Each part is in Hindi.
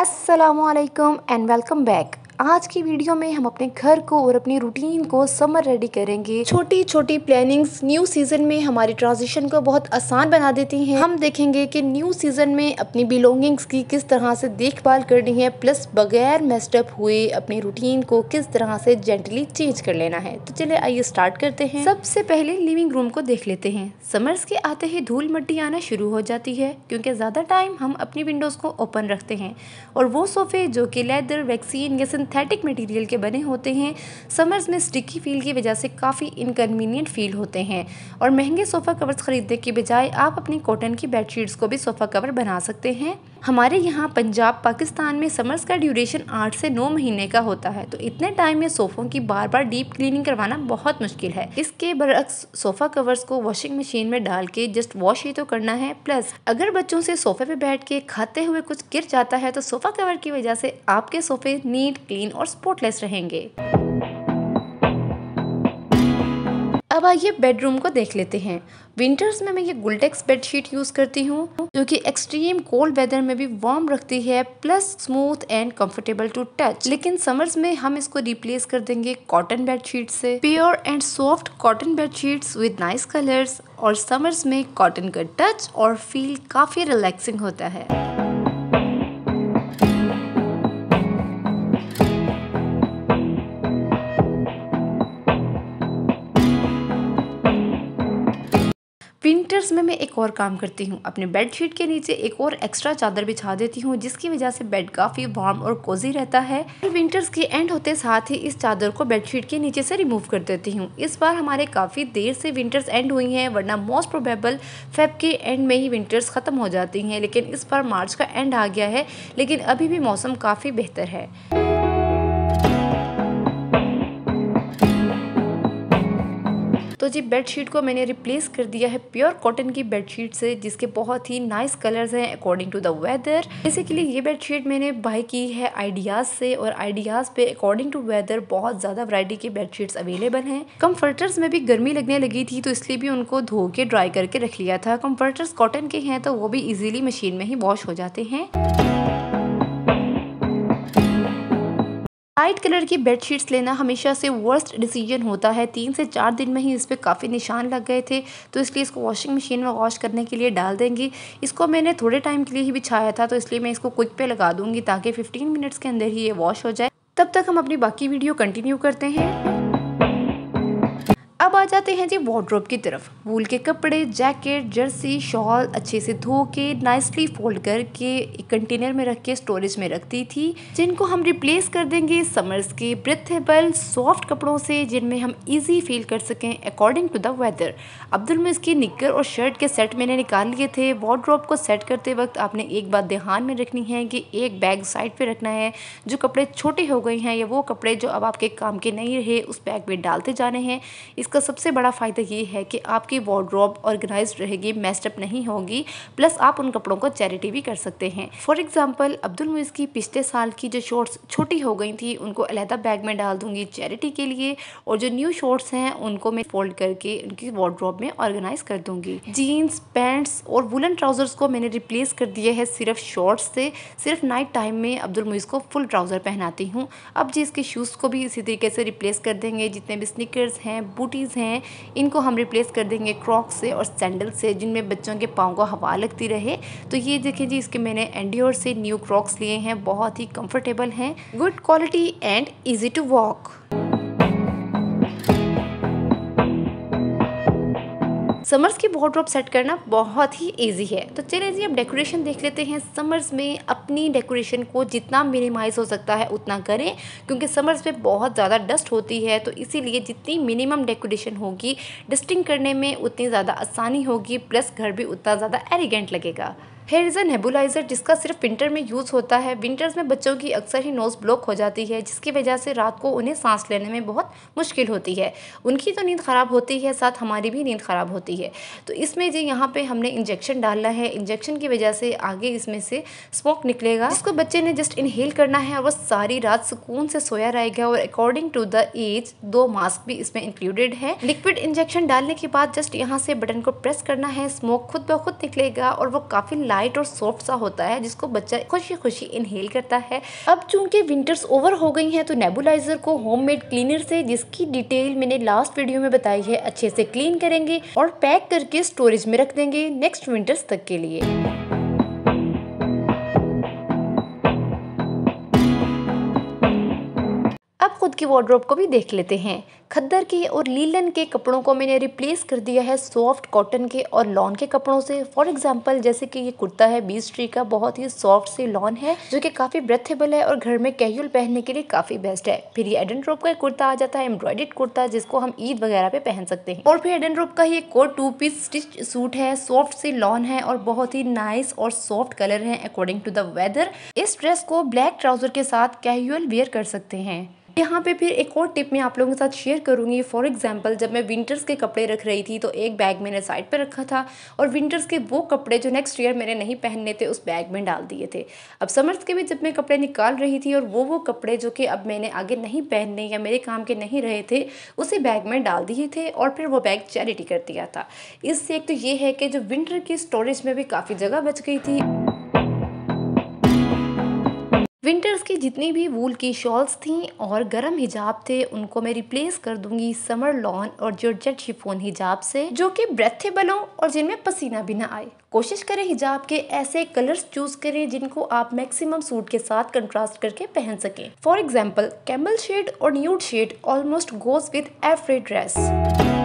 Assalamu alaikum and welcome back. आज की वीडियो में हम अपने घर को और अपनी रूटीन को समर रेडी करेंगे छोटी छोटी प्लानिंग्स न्यू सीजन में हमारी ट्रांजिशन को बहुत आसान बना देती हैं हम देखेंगे कि न्यू सीजन में अपनी बिलोंगिंग्स की किस तरह से देखभाल करनी है प्लस बगैर मेस्टअप हुए अपनी रूटीन को किस तरह से जेंटली चेंज कर लेना है तो चले आइए स्टार्ट करते हैं सबसे पहले लिविंग रूम को देख लेते हैं समर्स के आते ही धूल मट्टी आना शुरू हो जाती है क्योंकि ज़्यादा टाइम हम अपनी विंडोज़ को ओपन रखते हैं और वो सोफे जो की लेदर वैक्सीन या सिंथेटिक मटेरियल के बने होते हैं समर्स में स्टिकी फील की वजह से काफ़ी इनकन्वीनियंट फील होते हैं और महंगे सोफ़ा कवर्स ख़रीदने के बजाय आप अपनी कॉटन की बेडशीट्स को भी सोफ़ा कवर बना सकते हैं हमारे यहाँ पंजाब पाकिस्तान में समर्स का ड्यूरेशन आठ से नौ महीने का होता है तो इतने टाइम में सोफ़ों की बार बार डीप क्लीनिंग करवाना बहुत मुश्किल है इसके बरक्स सोफ़ा कवर्स को वॉशिंग मशीन में डाल के जस्ट वॉश ही तो करना है प्लस अगर बच्चों से सोफ़े पे बैठ के खाते हुए कुछ गिर जाता है तो सोफ़ा कवर की वजह से आपके सोफ़े नीट क्लीन और स्पॉटलेस रहेंगे अब आइए बेडरूम को देख लेते हैं विंटर्स में मैं ये गुलटेक्स बेडशीट यूज़ करती हूँ जो कि एक्सट्रीम कोल्ड वेदर में भी वार्म रखती है plus smooth and comfortable to touch लेकिन समर्स में हम इसको रिप्लेस कर देंगे कॉटन बेडशीट से pure and soft cotton bedsheets with nice colours और समर्स में कॉटन का टच और फील काफ़ी रिलैक्सिंग होता है विंटर्स में मैं एक और काम करती हूँ अपने बेड शीट के नीचे एक और एक्स्ट्रा चादर बिछा देती हूँ जिसकी वजह से बेड काफ़ी वार्म और कोजी रहता है विंटर्स के एंड होते साथ ही इस चादर को बेड शीट के नीचे से रिमूव कर देती हूँ इस बार हमारे काफ़ी देर से विंटर्स एंड हुई हैं वरना मोस्ट प्रोबेबल फेब के एंड में ही विंटर्स ख़त्म हो जाती हैं लेकिन इस बार मार्च का एंड आ गया है लेकिन अभी भी मौसम काफ़ी बेहतर है तो जी बेडशीट को मैंने रिप्लेस कर दिया है प्योर कॉटन की बेडशीट से जिसके बहुत ही नाइस कलर्स हैं according to the weather basically ये बेडशीट मैंने बाई की है आइडियाज़ से और आइडियाज़ पे अकॉर्डिंग टू वेदर बहुत ज़्यादा वराइटी की बेडशीट्स अवेलेबल है कम्फर्टर्स में भी गर्मी लगने लगी थी तो इसलिए भी उनको धो के ड्राई करके रख लिया था कम्फर्टर्स कॉटन के हैं तो वो भी इजिली मशीन में ही वॉश हो जाते हैं वाइट कलर की बेडशीट्स लेना हमेशा से वर्स्ट डिसीजन होता है तीन से चार दिन में ही इस पर काफ़ी निशान लग गए थे तो इसलिए इसको वॉशिंग मशीन में वॉश करने के लिए डाल देंगी इसको मैंने थोड़े टाइम के लिए ही बिछाया था तो इसलिए मैं इसको क्विक पे लगा दूंगी ताकि 15 मिनट्स के अंदर ही ये वॉश हो जाए तब तक हम अपनी बाकी वीडियो कंटिन्यू करते हैं अब आ जाते हैं जी वार्ड्रोब की तरफ वूल के कपड़े जैकेट जर्सी शॉल अच्छे से धो के नाइसली फोल्ड करके एक कंटेनर में रख के स्टोरेज में रखती थी जिनको हम रिप्लेस कर देंगे समर्स के ब्रेथेबल सॉफ्ट कपड़ों से जिनमें हम इजी फील कर सकें अकॉर्डिंग टू द वेदर अब्दुल में इसकी निक्कर और शर्ट के सेट मैंने निकाल लिए थे वार्ड्रोब को सेट करते वक्त आपने एक बात ध्यान में रखनी है कि एक बैग साइड पे रखना है जो कपड़े छोटे हो गए हैं या वो कपड़े जो अब आपके काम के नहीं रहे उस बैग में डालते जाने हैं इसका इसका सबसे बड़ा फ़ायदा ये है कि आपकी वार्ड्रॉब ऑर्गेनाइज रहेगी मेस्टअप नहीं होगी प्लस आप उन कपड़ों को चैरिटी भी कर सकते हैं फॉर एग्जाम्पल अब्दुल मुइज़ की पिछले साल की जो शॉर्ट्स छोटी हो गई थी उनको अलहदा बैग में डाल दूंगी चैरिटी के लिए और जो न्यू शॉर्ट्स हैं उनको मैं फोल्ड करके उनकी वार्ड्रॉब में ऑर्गेनाइज कर दूंगी जीन्स पैंट्स और वुलन ट्राउजर्स को मैंने रिप्लेस कर दिया है सिर्फ शॉर्ट्स से सिर्फ नाइट टाइम में अब्दुल मुइज़ को फुल ट्राउज़र पहनाती हूँ अब जी इसके शूज़ को भी इसी तरीके से रिप्लेस कर देंगे जितने भी स्निकर्स हैं बूटी चीज़ हैं इनको हम रिप्लेस कर देंगे क्रॉक से और सैंडल से जिनमें बच्चों के पाँव को हवा लगती रहे तो ये देखें जी इसके मैंने एंडियोर से न्यू क्रॉक्स लिए हैं बहुत ही कंफर्टेबल हैं good quality and easy to walk summers की वॉड्रॉप सेट करना बहुत ही ईजी है तो चलिए जी अब डेकोरेशन देख लेते हैं समर्स में अपनी डेकोरेशन को जितना मिनिमाइज हो सकता है उतना करें क्योंकि समर्स में बहुत ज़्यादा डस्ट होती है तो इसीलिए जितनी मिनिमम डेकोरेशन होगी डस्टिंग करने में उतनी ज़्यादा आसानी होगी प्लस घर भी उतना ज़्यादा एलिगेंट लगेगा हेयर इज़ अ नेबुलाइज़र जिसका सिर्फ विंटर में यूज़ होता है विंटर्स में बच्चों की अक्सर ही नोज़ ब्लॉक हो जाती है जिसकी वजह से रात को उन्हें सांस लेने में बहुत मुश्किल होती है उनकी तो नींद ख़राब होती है साथ हमारी भी नींद ख़राब होती है तो इसमें जी यहाँ पे हमने इंजेक्शन डालना है इंजेक्शन की वजह से आगे इसमें से स्मोक निकलेगा इसको बच्चे ने जस्ट इनहेल करना है और वह सारी रात सुकून से सोया रहेगा और अकॉर्डिंग टू द एज दो मास्क भी इसमें इंक्लूडेड है लिक्विड इंजेक्शन डालने के बाद जस्ट यहाँ से बटन को प्रेस करना है स्मोक खुद ब खुद निकलेगा और वो काफ़ी लाइट और सॉफ्ट सा होता है जिसको बच्चा खुशी खुशी इनहेल करता है अब चूंकि विंटर्स ओवर हो गई हैं तो नेबुलाइजर को होममेड क्लीनर से जिसकी डिटेल मैंने लास्ट वीडियो में बताई है अच्छे से क्लीन करेंगे और पैक करके स्टोरेज में रख देंगे नेक्स्ट विंटर्स तक के लिए की वार्ड्रोब को भी देख लेते हैं खद्दर के और लीलन के कपड़ों को मैंने रिप्लेस कर दिया है सॉफ्ट कॉटन के और लॉन के कपड़ों से फॉर एग्जांपल जैसे कि ये कुर्ता है बीस ट्री का बहुत ही सॉफ्ट से लॉन है जो कि काफ़ी ब्रेथेबल है और घर में कैजुअल पहनने के लिए काफ़ी बेस्ट है फिर ये एडन रोप का एक कुर्ता आ जाता है एम्ब्रॉयडेड कुर्ता जिसको हम ईद वगैरह पे पहन सकते हैं और फिर एडन रोप का ये coat two piece stitch suit है सॉफ्ट से लॉन है और बहुत ही नाइस और सॉफ्ट कलर है अकॉर्डिंग टू द वेदर इस ड्रेस को ब्लैक ट्राउजर के साथ कैजुअल वेयर कर सकते हैं यहाँ पे फिर एक और टिप मैं आप लोगों के साथ शेयर करूँगी फॉर एग्जाम्पल जब मैं विंटर्स के कपड़े रख रही थी तो एक बैग मैंने साइड पर रखा था और विंटर्स के वो कपड़े जो नेक्स्ट ईयर मैंने नहीं पहनने थे उस बैग में डाल दिए थे अब समर्स के भी जब मैं कपड़े निकाल रही थी और वो वो कपड़े जो कि अब मैंने आगे नहीं पहनने या मेरे काम के नहीं रहे थे उसे बैग में डाल दिए थे और फिर वो बैग चैरिटी कर दिया था इससे एक तो ये है कि जो विंटर की स्टोरेज में भी काफ़ी जगह बच गई थी विंटर्स की जितनी भी वूल की शॉल्स थी और गर्म हिजाब थे उनको मैं रिप्लेस कर दूंगी समर लॉन और जॉर्जेट शिफोन हिजाब से जो कि ब्रेथेबल हो और जिनमें पसीना भी ना आए कोशिश करें हिजाब के ऐसे कलर्स चूज करें जिनको आप मैक्सिमम सूट के साथ कंट्रास्ट करके पहन सकें फॉर एग्जाम्पल कैमल शेड और nude shade almost goes with every dress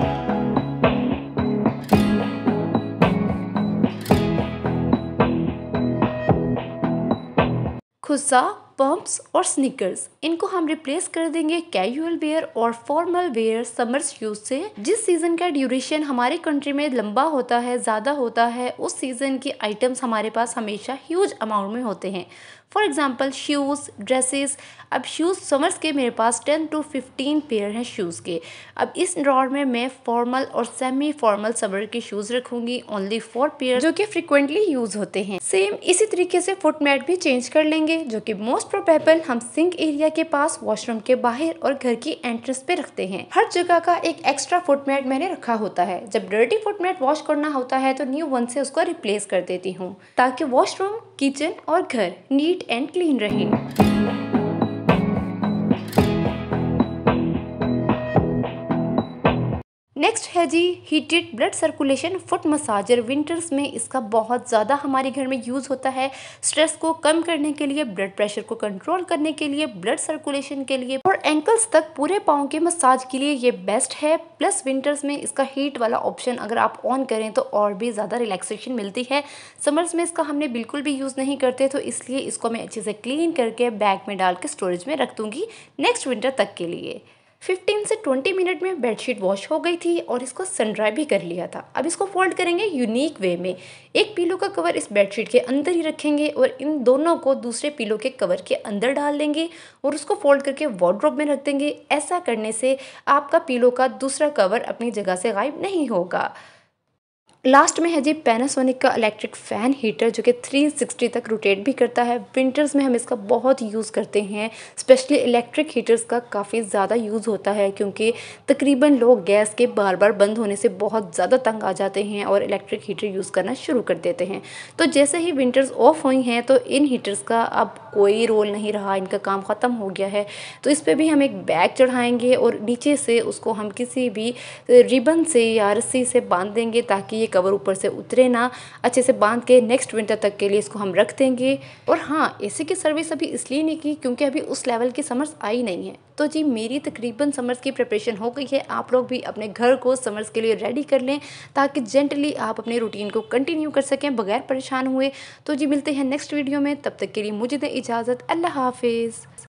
khussa pumps और स्निकर्स इनको हम रिप्लेस कर देंगे कैजुअल वेयर और फॉर्मल वेयर समर्स शूज से जिस सीजन का ड्यूरेशन हमारे कंट्री में लंबा होता है ज़्यादा होता है उस सीजन के आइटम्स हमारे पास हमेशा ह्यूज अमाउंट में होते हैं फॉर एग्ज़ाम्पल शूज़ ड्रेसेस अब शूज़ समर्स के मेरे पास टेन टू फिफ्टीन पेयर हैं शूज़ के अब इस ड्रॉर में मैं फॉर्मल और सेमी फॉर्मल समर के शूज़ रखूंगी ओनली फोर पेयर जो कि फ्रिक्वेंटली यूज़ होते हैं सेम इसी तरीके से फुटमेट भी चेंज कर लेंगे जो कि मोस्ट प्रोबेबल हम सिंक एरिया के पास वॉशरूम के बाहर और घर की एंट्रेंस पे रखते हैं हर जगह का एक एक्स्ट्रा फुटमैट मैंने रखा होता है जब डर्टी फुटमैट वॉश करना होता है तो न्यू वन से उसको रिप्लेस कर देती हूँ ताकि वॉशरूम किचन और घर नीट एंड क्लीन रहे है अच्छा जी heated blood circulation foot massager winters में इसका बहुत ज़्यादा हमारे घर में यूज़ होता है स्ट्रेस को कम करने के लिए ब्लड प्रेशर को कंट्रोल करने के लिए ब्लड सर्कुलेशन के लिए और एंकल्स तक पूरे पाँव के मसाज के लिए ये बेस्ट है प्लस विंटर्स में इसका हीट वाला ऑप्शन अगर आप ऑन करें तो और भी ज़्यादा रिलैक्सेशन मिलती है समर्स में इसका हमने बिल्कुल भी यूज़ नहीं करते तो इसलिए इसको मैं अच्छे से क्लीन करके बैग में डाल के स्टोरेज में रख दूँगी नेक्स्ट विंटर तक के लिए 15 से 20 मिनट में बेडशीट वॉश हो गई थी और इसको सनड्राई भी कर लिया था अब इसको फोल्ड करेंगे यूनिक वे में एक पीलो का कवर इस बेडशीट के अंदर ही रखेंगे और इन दोनों को दूसरे पीलो के कवर के अंदर डाल देंगे और उसको फोल्ड करके वार्ड्रोब में रख देंगे ऐसा करने से आपका पीलो का दूसरा कवर अपनी जगह से गायब नहीं होगा लास्ट में है जी पैनासोनिक का इलेक्ट्रिक फ़ैन हीटर जो कि 360 तक रोटेट भी करता है विंटर्स में हम इसका बहुत यूज़ करते हैं स्पेशली इलेक्ट्रिक हीटर्स का काफ़ी ज़्यादा यूज़ होता है क्योंकि तकरीबन लोग गैस के बार बार बंद होने से बहुत ज़्यादा तंग आ जाते हैं और इलेक्ट्रिक हीटर यूज़ करना शुरू कर देते हैं तो जैसे ही विंटर्स ऑफ हुई हैं तो इन हीटर्स का अब कोई रोल नहीं रहा इनका काम ख़त्म हो गया है तो इस पर भी हम एक बैग चढ़ाएँगे और नीचे से उसको हम किसी भी रिबन से या रस्सी से बांध देंगे ताकि ये कवर ऊपर से उतरे ना अच्छे से बांध के नेक्स्ट विंटर तक के लिए इसको हम रख देंगे और हाँ सी की सर्विस अभी इसलिए नहीं की क्योंकि अभी उस लेवल की समर्स आई नहीं है तो जी मेरी तकरीबन समर्स की प्रिपरेशन हो गई है आप लोग भी अपने घर को समर्स के लिए रेडी कर लें ताकि जेंटली आप अपने रूटीन को कंटिन्यू कर सकें बगैर परेशान हुए तो जी मिलते हैं नेक्स्ट वीडियो में तब तक के लिए मुझे दें इजाज़त अल्लाह हाफिज़